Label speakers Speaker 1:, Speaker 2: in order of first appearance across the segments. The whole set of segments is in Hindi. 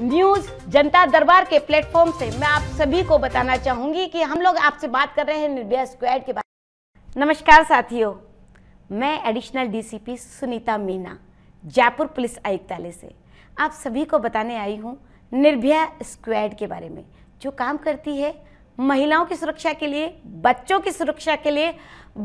Speaker 1: न्यूज जनता दरबार के प्लेटफॉर्म से मैं आप सभी को बताना चाहूंगी कि हम लोग आपसे बात कर रहे हैं निर्भया स्क्वाड के बारे नमस्कार साथियों मैं additional DCP Sunita Meena Jaipur police आयुक्तालय से आप सभी को बताने आई हूँ निर्भया स्क्वाड के बारे में जो काम करती है महिलाओं की सुरक्षा के लिए बच्चों की सुरक्षा के लिए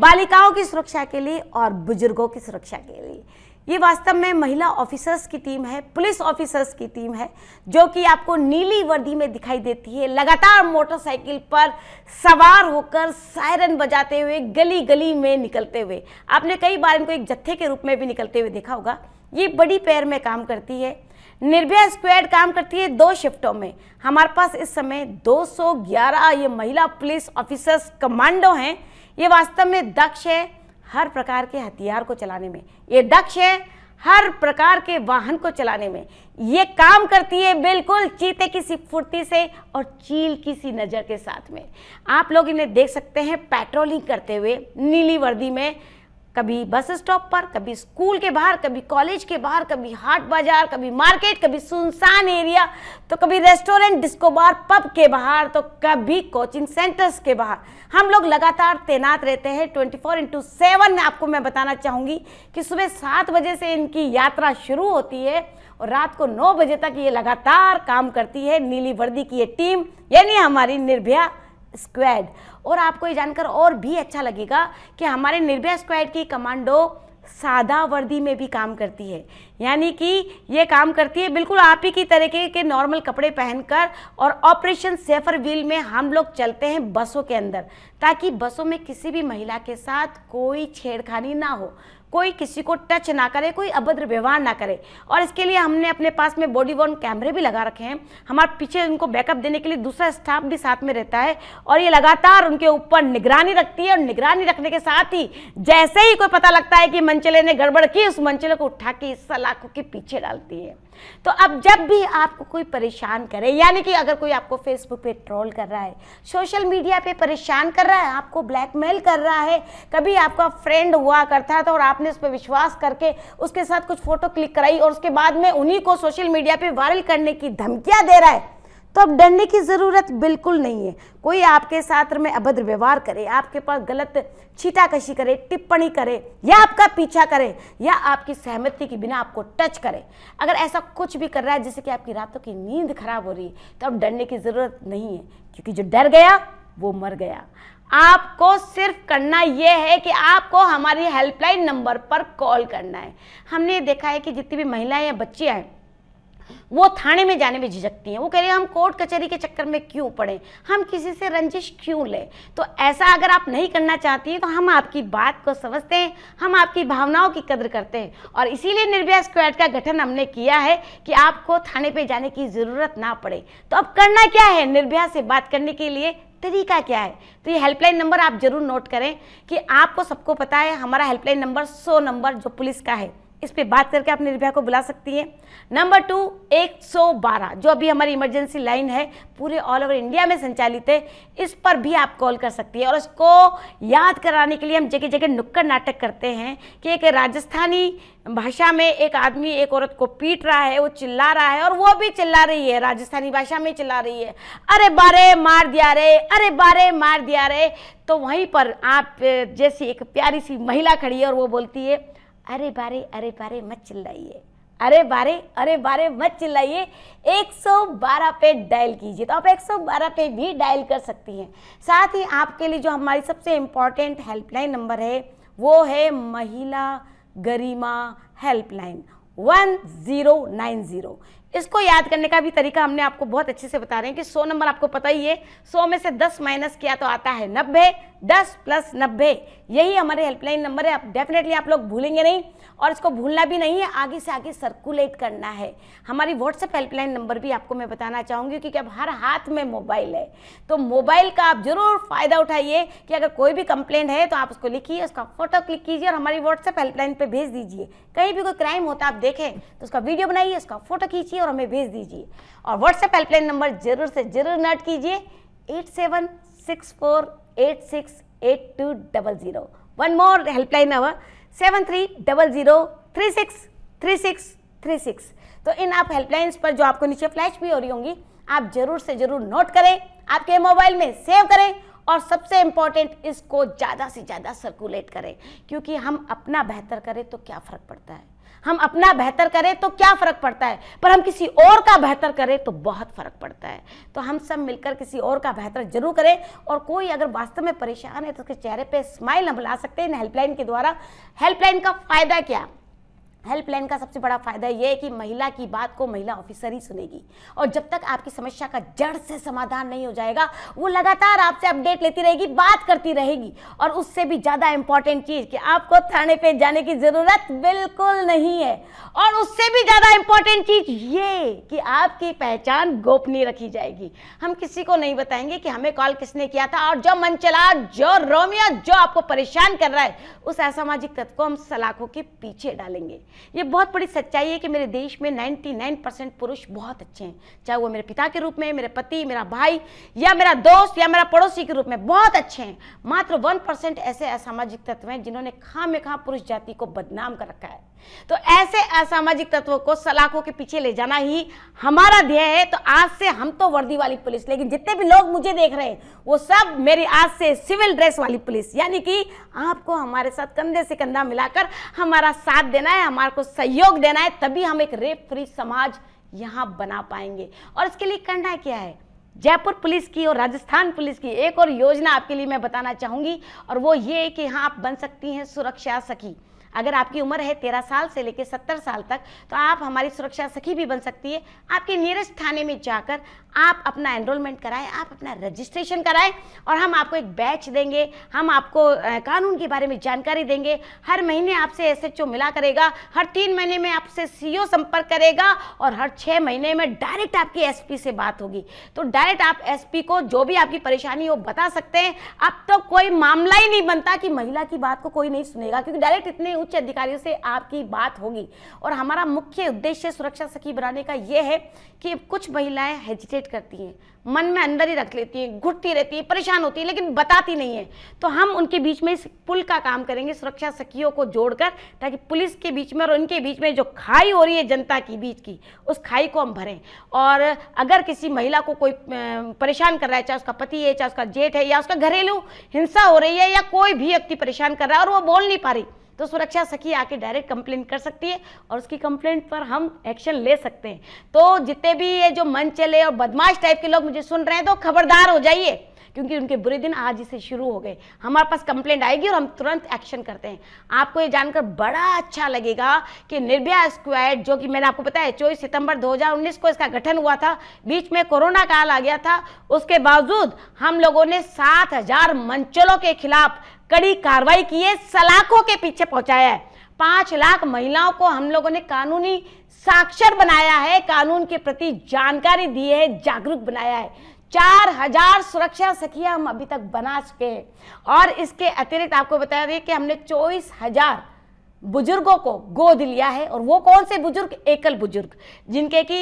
Speaker 1: बालिकाओं की सुरक्षा के लिए और बुजुर्गों की सुरक्षा के लिए ये वास्तव में महिला ऑफिसर्स की टीम है पुलिस ऑफिसर्स की टीम है जो कि आपको नीली वर्दी में दिखाई देती है लगातार मोटरसाइकिल पर सवार होकर सायरन बजाते हुए गली गली में निकलते हुए आपने कई बार इनको एक जत्थे के रूप में भी निकलते हुए देखा होगा ये बड़ी पैर में काम करती है निर्भया स्क्वाड काम करती है दो शिफ्टों में हमारे पास इस समय 211 ये महिला पुलिस ऑफिसर्स कमांडो हैं ये वास्तव में दक्ष है हर प्रकार के हथियार को चलाने में ये दक्ष है हर प्रकार के वाहन को चलाने में ये काम करती है बिल्कुल चीते की सी फुर्ती से और चील की सी नज़र के साथ में आप लोग इन्हें देख सकते हैं पेट्रोलिंग करते हुए नीली वर्दी में कभी बस स्टॉप पर कभी स्कूल के बाहर कभी कॉलेज के बाहर कभी हाट बाजार कभी मार्केट कभी सुनसान एरिया तो कभी रेस्टोरेंट डिस्को बार पब के बाहर तो कभी कोचिंग सेंटर्स के बाहर हम लोग लगातार तैनात रहते हैं 24 फोर इंटू सेवन आपको मैं बताना चाहूँगी कि सुबह सात बजे से इनकी यात्रा शुरू होती है और रात को नौ बजे तक ये लगातार काम करती है नीली वर्दी की ये टीम यानी हमारी निर्भया स्क्वेड और आपको ये जानकर और भी अच्छा लगेगा कि हमारे निर्भया स्क्वाड की कमांडो सादा वर्दी में भी काम करती है यानी कि ये काम करती है बिल्कुल आप ही की तरीके के नॉर्मल कपड़े पहनकर और ऑपरेशन सेफर व्हील में हम लोग चलते हैं बसों के अंदर ताकि बसों में किसी भी महिला के साथ कोई छेड़खानी ना हो कोई किसी को टच ना करे कोई अभद्र व्यवहार ना करे और इसके लिए हमने अपने पास में बॉडी वॉर्न कैमरे भी लगा रखे हैं हमारे पीछे उनको बैकअप देने के लिए दूसरा स्टाफ भी साथ में रहता है और ये लगातार उनके ऊपर निगरानी रखती है और निगरानी रखने के साथ ही जैसे ही कोई पता लगता है कि मंचले ने गड़बड़ की उस मंचले को उठा के इस सलाखों के पीछे डालती है तो अब जब भी आपको कोई परेशान करे यानी कि अगर कोई आपको फेसबुक पे ट्रोल कर रहा है सोशल मीडिया पे परेशान कर रहा है आपको ब्लैकमेल कर रहा है कभी आपका फ्रेंड हुआ करता था और आपने उस पर विश्वास करके उसके साथ कुछ फ़ोटो क्लिक कराई और उसके बाद में उन्हीं को सोशल मीडिया पर वायरल करने की धमकियां दे रहा है तो अब डरने की ज़रूरत बिल्कुल नहीं है कोई आपके साथ में अभद्र व्यवहार करे आपके पास गलत छीटाकशी करे टिप्पणी करे या आपका पीछा करे या आपकी सहमति के बिना आपको टच करे अगर ऐसा कुछ भी कर रहा है जैसे कि आपकी रातों की नींद खराब हो रही है तो अब डरने की ज़रूरत नहीं है क्योंकि जो डर गया वो मर गया आपको सिर्फ करना यह है कि आपको हमारी हेल्पलाइन नंबर पर कॉल करना है हमने देखा है कि जितनी भी महिलाएं या बच्चियाँ हैं वो थाने में जाने में झिझकती हैं वो कह रही हम कोर्ट कचहरी के चक्कर में क्यों पड़े हम किसी से रंजिश क्यों लें तो ऐसा अगर आप नहीं करना चाहती हैं तो हम आपकी बात को समझते हैं हम आपकी भावनाओं की कदर करते हैं और इसीलिए निर्भया स्क्वाड का गठन हमने किया है कि आपको थाने पर जाने की ज़रूरत ना पड़े तो अब करना क्या है निर्भया से बात करने के लिए तरीका क्या है तो ये हेल्पलाइन नंबर आप जरूर नोट करें कि आपको सबको पता है हमारा हेल्पलाइन नंबर सौ नंबर जो पुलिस का है इस पर बात करके आप निर्भया को बुला सकती हैं नंबर टू 112 जो अभी हमारी इमरजेंसी लाइन है पूरे ऑल ओवर इंडिया में संचालित है इस पर भी आप कॉल कर सकती है और इसको याद कराने के लिए हम जगह जगह नुक्कड़ नाटक करते हैं कि एक राजस्थानी भाषा में एक आदमी एक औरत को पीट रहा है वो चिल्ला रहा है और वो भी चिल्ला रही है राजस्थानी भाषा में चिल्ला रही है अरे बारे मार दिया रे अरे बारे मार दिया रे तो वहीं पर आप जैसी एक प्यारी सी महिला खड़ी है और वो बोलती है अरे बारे अरे बारे मत चिल्लाइए अरे बारे अरे बारे मत चिल्लाइए 112 पे डायल कीजिए तो आप 112 पे भी डायल कर सकती हैं साथ ही आपके लिए जो हमारी सबसे इम्पॉर्टेंट हेल्पलाइन नंबर है वो है महिला गरिमा हेल्पलाइन 1090 इसको याद करने का भी तरीका हमने आपको बहुत अच्छे से बता रहे हैं कि 100 नंबर आपको पता ही है 100 में से 10 माइनस किया तो आता है नब्बे दस प्लस नब्बे यही हमारे हेल्पलाइन नंबर है आप डेफिनेटली आप लोग भूलेंगे नहीं और इसको भूलना भी नहीं है आगे से आगे सर्कुलेट करना है हमारी व्हाट्सएप हेल्पलाइन नंबर भी आपको मैं बताना चाहूँगी क्योंकि अब हर हाथ में मोबाइल है तो मोबाइल का आप ज़रूर फ़ायदा उठाइए कि अगर कोई भी कंप्लेंट है तो आप उसको लिखिए उसका फोटो क्लिक कीजिए और हमारी व्हाट्सएप हेल्पलाइन पर भेज दीजिए कहीं भी कोई क्राइम होता आप देखें तो उसका वीडियो बनाइए उसका फोटो खींचिए और हमें भेज दीजिए और व्हाट्सएप हेल्पलाइन नंबर ज़रूर से ज़रूर नोट कीजिए eight seven six four eight six eight two double zero one more helpline number seven three double zero three six three six three six तो इन आप हेल्पलाइंस पर जो आपको नीचे फ्लैश भी हो रही होंगी आप ज़रूर से ज़रूर नोट करें आपके मोबाइल में सेव करें और सबसे इम्पॉर्टेंट इसको ज़्यादा से ज़्यादा सर्कुलेट करें क्योंकि हम अपना बेहतर करें तो क्या फ़र्क पड़ता है हम अपना बेहतर करें तो क्या फ़र्क पड़ता है पर हम किसी और का बेहतर करें तो बहुत फ़र्क पड़ता है तो हम सब मिलकर किसी और का बेहतर जरूर करें और कोई अगर वास्तव में परेशान है तो उसके चेहरे पर स्माइल हम ला सकते हैं इन हेल्पलाइन के द्वारा हेल्पलाइन का फ़ायदा क्या हेल्पलाइन का सबसे बड़ा फायदा यह है कि महिला की बात को महिला ऑफिसर ही सुनेगी और जब तक आपकी समस्या का जड़ से समाधान नहीं हो जाएगा वो लगातार आपसे अपडेट लेती रहेगी बात करती रहेगी और उससे भी ज़्यादा इंपॉर्टेंट चीज़ कि आपको थाने पे जाने की ज़रूरत बिल्कुल नहीं है और उससे भी ज़्यादा इंपॉर्टेंट चीज़ ये कि आपकी पहचान गोपनीय रखी जाएगी हम किसी को नहीं बताएंगे कि हमें कॉल किसने किया था और जो चला जो रोमिया जो आपको परेशान कर रहा है उस असामाजिक तत्व को हम सलाखों के पीछे डालेंगे ये बहुत बड़ी सच्चाई है कि मेरे देश में 99 परसेंट पुरुष बहुत अच्छे हैं चाहे वो मेरे पिता के रूप में मेरे पति मेरा भाई या मेरा दोस्त या मेरा पड़ोसी के रूप में बहुत अच्छे हैं मात्र वन परसेंट ऐसे असामाजिक तत्व हैं जिन्होंने खाम में खां पुरुष जाति को बदनाम कर रखा है तो ऐसे असामाजिक तत्वों को सलाखों के पीछे ले जाना ही हमारा ध्येय है तो आज से हम तो वर्दी वाली पुलिस लेकिन जितने भी लोग मुझे देख रहे हैं वो सब मेरी आज से सिविल ड्रेस वाली पुलिस यानी कि आपको हमारे साथ कंधे से कंधा मिलाकर हमारा साथ देना है हमारे को सहयोग देना है तभी हम एक रेप फ्री समाज यहाँ बना पाएंगे और इसके लिए करना क्या है जयपुर पुलिस की और राजस्थान पुलिस की एक और योजना आपके लिए मैं बताना चाहूंगी और वो ये कि हाँ आप बन सकती हैं सुरक्षा सखी अगर आपकी उम्र है तेरह साल से लेकर सत्तर साल तक तो आप हमारी सुरक्षा सखी भी बन सकती है आपके नियरेस्ट थाने में जाकर आप अपना एनरोलमेंट कराएं आप अपना रजिस्ट्रेशन कराएं और हम आपको एक बैच देंगे हम आपको कानून के बारे में जानकारी देंगे हर महीने आपसे एस मिला करेगा हर तीन महीने में आपसे सी e संपर्क करेगा और हर छः महीने में डायरेक्ट आपकी एस से बात होगी तो डायरेक्ट आप एस को जो भी आपकी परेशानी हो बता सकते हैं अब तो कोई मामला ही नहीं बनता कि महिला की बात को कोई नहीं सुनेगा क्योंकि डायरेक्ट इतने उच्च अधिकारियों से आपकी बात होगी और हमारा मुख्य उद्देश्य सुरक्षा सखी बनाने का यह है कि कुछ महिलाएं हेजिटेट करती हैं मन में अंदर ही रख लेती हैं घुटती रहती हैं परेशान होती हैं लेकिन बताती नहीं है तो हम उनके बीच में इस पुल का काम करेंगे सुरक्षा सखियों को जोड़कर ताकि पुलिस के बीच में और उनके बीच में जो खाई हो रही है जनता की बीच की उस खाई को हम भरें और अगर किसी महिला को कोई परेशान कर रहा है चाहे उसका पति है चाहे उसका जेठ है या उसका घरेलू हिंसा हो रही है या कोई भी व्यक्ति परेशान कर रहा है और वो बोल नहीं पा रही तो सुरक्षा सखी आके डायरेक्ट कंप्लेंट कर सकती है और उसकी कंप्लेंट पर हम एक्शन ले सकते हैं तो जितने भी ये जो मन चले और बदमाश टाइप के लोग मुझे सुन रहे हैं तो खबरदार हो जाइए क्योंकि उनके बुरे दिन आज ही से शुरू हो गए हमारे पास कंप्लेंट आएगी और हम तुरंत एक्शन करते हैं आपको ये जानकर बड़ा अच्छा लगेगा कि निर्भया स्क्वाड जो कि मैंने आपको बताया चौबीस सितंबर 2019 को इसका गठन हुआ था बीच में कोरोना काल आ गया था उसके बावजूद हम लोगों ने सात हजार मंचलों के खिलाफ कड़ी कार्रवाई की है सलाखों के पीछे पहुंचाया है पांच लाख महिलाओं को हम लोगों ने कानूनी साक्षर बनाया है कानून के प्रति जानकारी दी है जागरूक बनाया है चार हजार सुरक्षा सखियां हम अभी तक बना चुके हैं और इसके अतिरिक्त आपको बता दें कि हमने चौबीस हजार बुजुर्गों को गोद लिया है और वो कौन से बुजुर्ग एकल बुजुर्ग जिनके कि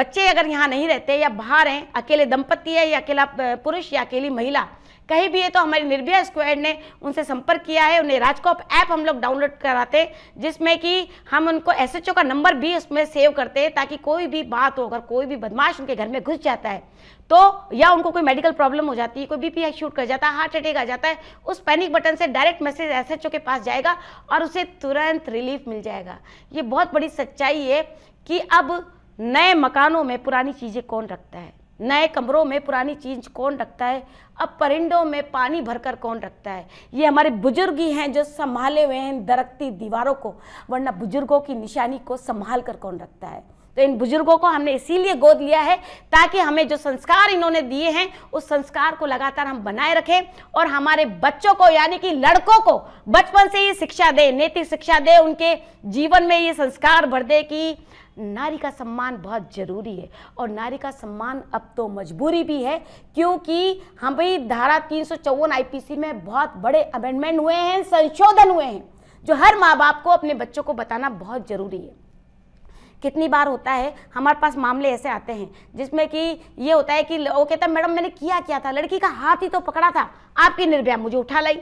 Speaker 1: बच्चे अगर यहाँ नहीं रहते या बाहर हैं अकेले दंपति है या अकेला पुरुष या अकेली महिला कहीं भी है तो हमारी निर्भया स्क्वाड ने उनसे संपर्क किया है उन्हें राजकॉप ऐप हम लोग डाउनलोड कराते जिसमें कि हम उनको एस का नंबर भी उसमें सेव करते हैं ताकि कोई भी बात हो अगर कोई भी बदमाश उनके घर में घुस जाता है तो या उनको कोई मेडिकल प्रॉब्लम हो जाती है कोई बीपी शूट कर जाता है हार्ट अटैक आ जाता है उस पैनिक बटन से डायरेक्ट मैसेज एसएचओ के पास जाएगा और उसे तुरंत रिलीफ मिल जाएगा ये बहुत बड़ी सच्चाई है कि अब नए मकानों में पुरानी चीज़ें कौन रखता है नए कमरों में पुरानी चीज़ कौन रखता है अब परिंदों में पानी भरकर कौन रखता है ये हमारे बुजुर्ग ही हैं जो संभाले हुए हैं दरकती दीवारों को वरना बुजुर्गों की निशानी को संभाल कर कौन रखता है तो इन बुजुर्गों को हमने इसीलिए गोद लिया है ताकि हमें जो संस्कार इन्होंने दिए हैं उस संस्कार को लगातार हम बनाए रखें और हमारे बच्चों को यानी कि लड़कों को बचपन से ही शिक्षा दे नैतिक शिक्षा दे उनके जीवन में ये संस्कार भर दे कि नारी का सम्मान बहुत ज़रूरी है और नारी का सम्मान अब तो मजबूरी भी है क्योंकि हम भाई धारा तीन सौ आईपीसी में बहुत बड़े अमेंडमेंट हुए हैं संशोधन हुए हैं जो हर माँ बाप को अपने बच्चों को बताना बहुत ज़रूरी है कितनी बार होता है हमारे पास मामले ऐसे आते हैं जिसमें कि ये होता है कि वो कहता है मैडम मैंने किया क्या था लड़की का हाथ ही तो पकड़ा था आपकी निर्भया मुझे उठा लाई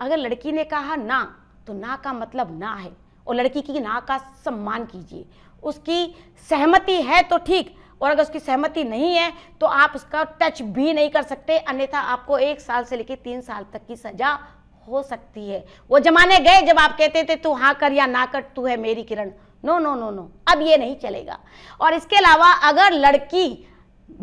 Speaker 1: अगर लड़की ने कहा ना तो ना का मतलब ना है और लड़की की ना का सम्मान कीजिए उसकी सहमति है तो ठीक और अगर उसकी सहमति नहीं है तो आप उसका टच भी नहीं कर सकते अन्यथा आपको एक साल से लेकर तीन साल तक की सजा हो सकती है वो जमाने गए जब आप कहते थे तू हाँ कर या ना कर तू है मेरी Kiran no no no no अब ये नहीं चलेगा और इसके अलावा अगर लड़की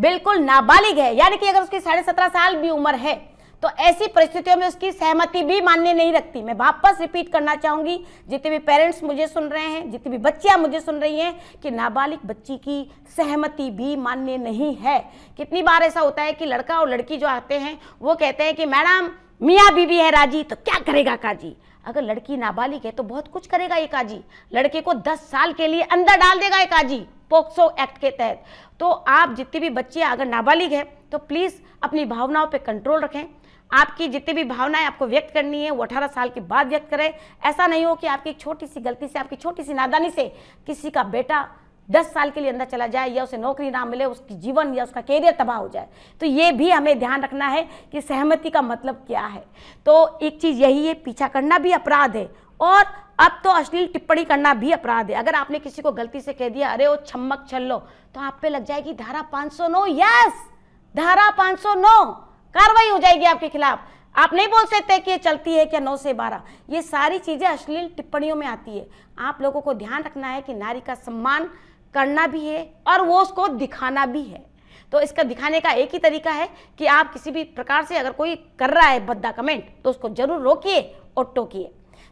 Speaker 1: बिल्कुल नाबालिग है यानी कि अगर उसकी साढ़े सत्रह साल भी उम्र है तो ऐसी परिस्थितियों में उसकी सहमति भी मान्य नहीं रखती मैं वापस रिपीट करना चाहूंगी जितने भी पेरेंट्स मुझे सुन रहे हैं जितनी भी बच्चियां मुझे सुन रही हैं कि नाबालिग बच्ची की सहमति भी मान्य नहीं है कितनी बार ऐसा होता है कि लड़का और लड़की जो आते हैं वो कहते हैं कि मैडम मियाँ बीबी है राजी तो क्या करेगा काजी अगर लड़की नाबालिग है तो बहुत कुछ करेगा एक आजी लड़के को दस साल के लिए अंदर डाल देगा एक आजी पोक्सो एक्ट के तहत तो आप जितने भी बच्चे अगर नाबालिग है तो प्लीज़ अपनी भावनाओं पर कंट्रोल रखें आपकी जितनी भी भावनाएं आपको व्यक्त करनी है वो अठारह साल के बाद व्यक्त करें ऐसा नहीं हो कि आपकी छोटी सी गलती से आपकी छोटी सी नादानी से किसी का बेटा दस साल के लिए अंदर चला जाए या उसे नौकरी ना मिले उसकी जीवन या उसका कैरियर तबाह हो जाए तो ये भी हमें ध्यान रखना है कि सहमति का मतलब क्या है तो एक चीज़ यही है पीछा करना भी अपराध है और अब तो अश्लील टिप्पणी करना भी अपराध है अगर आपने किसी को गलती से कह दिया अरे वो छम्मक छल्लो तो आप पे लग जाएगी धारा 509 यस धारा 509 कार्रवाई हो जाएगी आपके खिलाफ आप नहीं बोल सकते कि ये चलती है क्या नौ से बारह ये सारी चीज़ें अश्लील टिप्पणियों में आती है आप लोगों को ध्यान रखना है कि नारी का सम्मान करना भी है और वो उसको दिखाना भी है तो इसका दिखाने का एक ही तरीका है कि आप किसी भी प्रकार से अगर कोई कर रहा है बद्दा कमेंट तो उसको ज़रूर रोकिए और टोकिए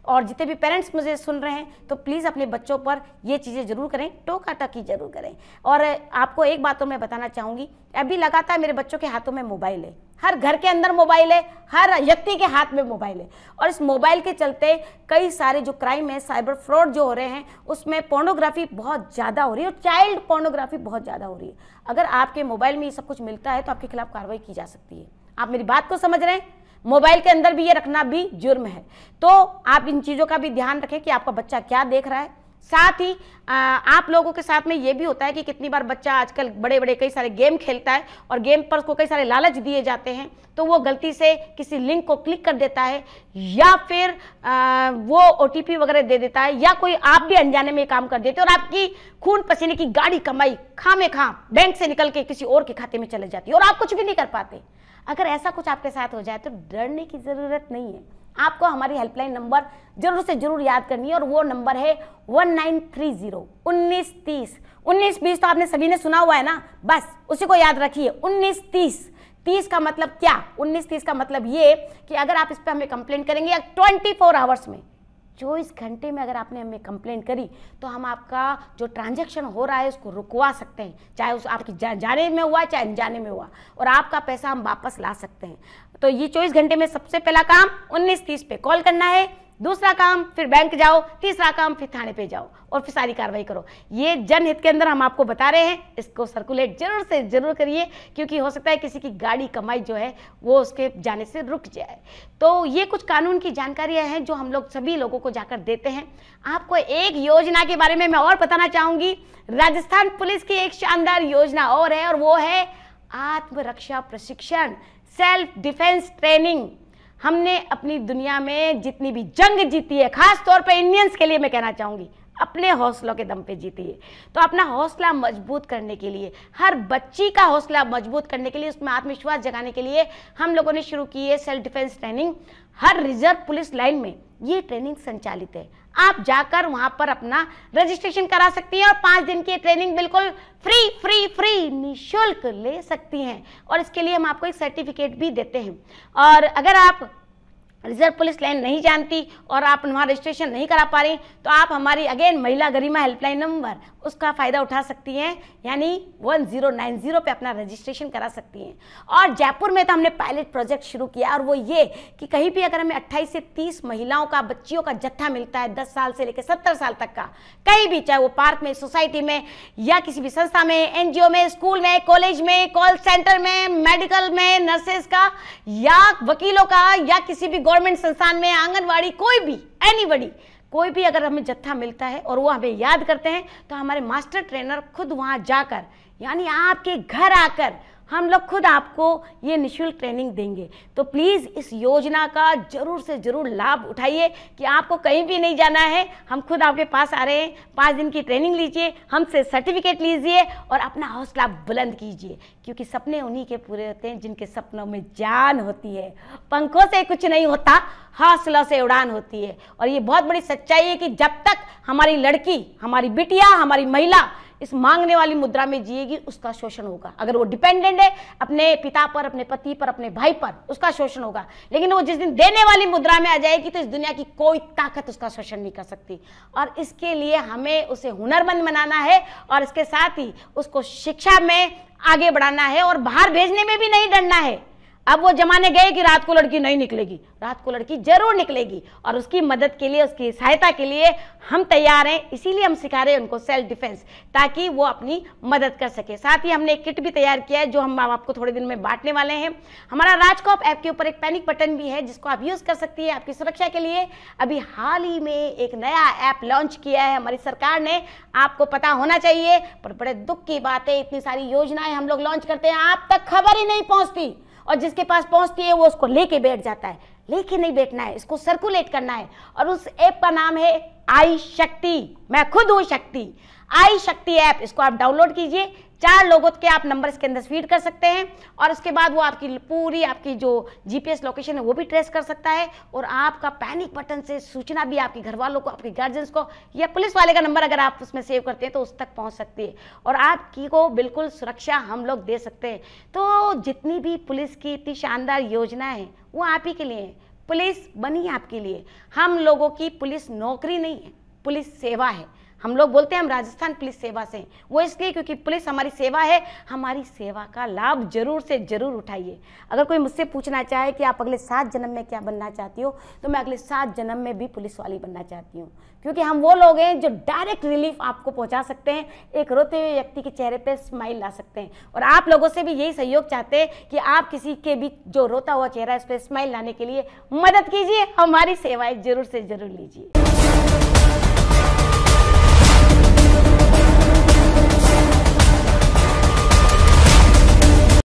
Speaker 1: और जितने भी पेरेंट्स मुझे सुन रहे हैं तो प्लीज़ अपने बच्चों पर ये चीज़ें ज़रूर करें टोका टकी जरूर करें और आपको एक बात तो मैं बताना चाहूँगी अभी लगातार मेरे बच्चों के हाथों में मोबाइल है हर घर के अंदर मोबाइल है हर व्यक्ति के हाथ में मोबाइल है और इस मोबाइल के चलते कई सारे जो क्राइम है साइबर फ्रॉड जो हो रहे हैं उसमें पोर्नोग्राफी बहुत ज़्यादा हो रही है और चाइल्ड पोर्नोग्राफी बहुत ज़्यादा हो रही है अगर आपके मोबाइल में ये सब कुछ मिलता है तो आपके खिलाफ कार्रवाई की जा सकती है आप मेरी बात को समझ रहे हैं मोबाइल के अंदर भी ये रखना भी जुर्म है तो आप इन चीज़ों का भी ध्यान रखें कि आपका बच्चा क्या देख रहा है साथ ही आ, आप लोगों के साथ में ये भी होता है कि कितनी बार बच्चा आजकल बड़े बड़े कई सारे गेम खेलता है और गेम पर उसको कई सारे लालच दिए जाते हैं तो वो गलती से किसी लिंक को क्लिक कर देता है या फिर आ, वो ओ वगैरह दे देता है या कोई आप भी अनजाने में काम कर देते हो और आपकी खून पसीने की गाड़ी कमाई खामे खाम बैंक से निकल के किसी और के खाते में चले जाती है और आप कुछ भी नहीं कर पाते अगर ऐसा कुछ आपके साथ हो जाए तो डरने की ज़रूरत नहीं है आपको हमारी हेल्पलाइन नंबर जरूर से जरूर याद करनी है और वो नंबर है वन नाइन थ्री जीरो उन्नीस तीस उन्नीस बीस तो आपने सभी ने सुना हुआ है ना बस उसी को याद रखिए उन्नीस तीस तीस का मतलब क्या उन्नीस तीस का मतलब ये कि अगर आप इस पर हमें कंप्लेंट करेंगे ट्वेंटी फोर आवर्स में चौबीस घंटे में अगर आपने हमें कंप्लेन करी तो हम आपका जो ट्रांजेक्शन हो रहा है उसको रुकवा सकते हैं चाहे उस आपकी जा, जाने में हुआ चाहे अनजाने में हुआ और आपका पैसा हम वापस ला सकते हैं तो ये चौबीस घंटे में सबसे पहला काम उन्नीस तीस पे कॉल करना है दूसरा काम फिर बैंक जाओ तीसरा काम फिर थाने पे जाओ और फिर सारी कार्रवाई करो ये जनहित के अंदर हम आपको बता रहे हैं इसको सर्कुलेट जरूर से जरूर करिए क्योंकि हो सकता है किसी की गाड़ी कमाई जो है वो उसके जाने से रुक जाए तो ये कुछ कानून की जानकारियां हैं जो हम लोग सभी लोगों को जाकर देते हैं आपको एक योजना के बारे में मैं और बताना चाहूंगी राजस्थान पुलिस की एक शानदार योजना और है और वो है आत्मरक्षा प्रशिक्षण सेल्फ डिफेंस ट्रेनिंग हमने अपनी दुनिया में जितनी भी जंग जीती है खास तौर पे इंडियंस के लिए मैं कहना चाहूँगी अपने हौसलों के दम पे जीती है तो अपना हौसला मजबूत करने के लिए हर बच्ची का हौसला मजबूत करने के लिए उसमें आत्मविश्वास जगाने के लिए हम लोगों ने शुरू की है सेल्फ डिफेंस ट्रेनिंग हर रिजर्व पुलिस लाइन में ये ट्रेनिंग संचालित है आप जाकर वहां पर अपना रजिस्ट्रेशन करा सकती हैं और पांच दिन की ट्रेनिंग बिल्कुल फ्री फ्री फ्री निःशुल्क ले सकती हैं और इसके लिए हम आपको एक सर्टिफिकेट भी देते हैं और अगर आप रिजर्व पुलिस लाइन नहीं जानती और आप वहाँ रजिस्ट्रेशन नहीं करा पा रही तो आप हमारी अगेन महिला गरिमा हेल्पलाइन नंबर उसका फ़ायदा उठा सकती हैं यानी वन ज़ीरो नाइन ज़ीरो पर अपना रजिस्ट्रेशन करा सकती हैं और जयपुर में तो हमने पायलट प्रोजेक्ट शुरू किया और वो ये कि कहीं भी अगर हमें अट्ठाईस से तीस महिलाओं का बच्चियों का जत्था मिलता है दस साल से लेकर सत्तर साल तक का कहीं भी चाहे वो पार्क में सोसाइटी में या किसी भी संस्था में एन में स्कूल में कॉलेज में कॉल सेंटर में मेडिकल में नर्सेज का या वकीलों का या किसी भी गवर्नमेंट संस्थान में आंगनवाड़ी कोई भी एनीबडी कोई भी अगर हमें जत्था मिलता है और वो हमें याद करते हैं तो हमारे मास्टर ट्रेनर खुद वहाँ जाकर यानी आपके घर आकर हम लोग खुद आपको ये निशुल्क ट्रेनिंग देंगे तो प्लीज़ इस योजना का ज़रूर से ज़रूर लाभ उठाइए कि आपको कहीं भी नहीं जाना है हम खुद आपके पास आ रहे हैं पाँच दिन की ट्रेनिंग लीजिए हमसे सर्टिफिकेट लीजिए और अपना हौसला बुलंद कीजिए क्योंकि सपने उन्हीं के पूरे होते हैं जिनके सपनों में जान होती है पंखों से कुछ नहीं होता हौसलों से उड़ान होती है और ये बहुत बड़ी सच्चाई है कि जब तक हमारी लड़की हमारी बिटिया हमारी महिला इस मांगने वाली मुद्रा में जिएगी उसका शोषण होगा अगर वो डिपेंडेंट है अपने पिता पर अपने पति पर अपने भाई पर उसका शोषण होगा लेकिन वो जिस दिन देने वाली मुद्रा में आ जाएगी तो इस दुनिया की कोई ताकत उसका शोषण नहीं कर सकती और इसके लिए हमें उसे हुनरमंद बनाना है और इसके साथ ही उसको शिक्षा में आगे बढ़ाना है और बाहर भेजने में भी नहीं डरना है अब वो जमाने गए कि रात को लड़की नहीं निकलेगी रात को लड़की जरूर निकलेगी और उसकी मदद के लिए उसकी सहायता के लिए हम तैयार हैं इसीलिए हम सिखा रहे हैं उनको सेल्फ डिफेंस ताकि वो अपनी मदद कर सके साथ ही हमने एक किट भी तैयार किया है जो हम आपको थोड़े दिन में बांटने वाले हैं हमारा राजकॉप ऐप के ऊपर एक पैनिक बटन भी है जिसको आप यूज़ कर सकती है आपकी सुरक्षा के लिए अभी हाल ही में एक नया ऐप लॉन्च किया है हमारी सरकार ने आपको पता होना चाहिए पर बड़े दुख की बात है इतनी सारी योजनाएं हम लोग लॉन्च करते हैं आप तक खबर ही नहीं पहुँचती और जिसके पास पहुंचती है वो उसको लेके बैठ जाता है लेके नहीं बैठना है इसको सर्कुलेट करना है और उस ऐप का नाम है आई शक्ति मैं खुद हूँ शक्ति आई शक्ति ऐप इसको आप डाउनलोड कीजिए चार लोगों के आप नंबर इसके अंदर फीड कर सकते हैं और उसके बाद वो आपकी पूरी आपकी जो जीपीएस लोकेशन है वो भी ट्रेस कर सकता है और आपका पैनिक बटन से सूचना भी आपके घर वालों को आपके गार्जियंस को या पुलिस वाले का नंबर अगर आप उसमें सेव करते हैं तो उस तक पहुंच सकती है और आपकी को बिल्कुल सुरक्षा हम लोग दे सकते हैं तो जितनी भी पुलिस की इतनी शानदार योजना है वो आप ही के लिए है पुलिस बनी है आपके लिए हम लोगों की पुलिस नौकरी नहीं है पुलिस सेवा है हम लोग बोलते हैं हम राजस्थान पुलिस सेवा से वो इसलिए क्योंकि पुलिस हमारी सेवा है हमारी सेवा का लाभ जरूर से जरूर उठाइए अगर कोई मुझसे पूछना चाहे कि आप अगले सात जन्म में क्या बनना चाहती हो तो मैं अगले सात जन्म में भी पुलिस वाली बनना चाहती हूँ क्योंकि हम वो लोग हैं जो डायरेक्ट रिलीफ आपको पहुँचा सकते हैं एक रोते हुए व्यक्ति के चेहरे पर स्माइल ला सकते हैं और आप लोगों से भी यही सहयोग चाहते हैं कि आप किसी के भी जो रोता हुआ चेहरा है उस पर स्माइल लाने के लिए मदद कीजिए हमारी सेवाएं जरूर से जरूर लीजिए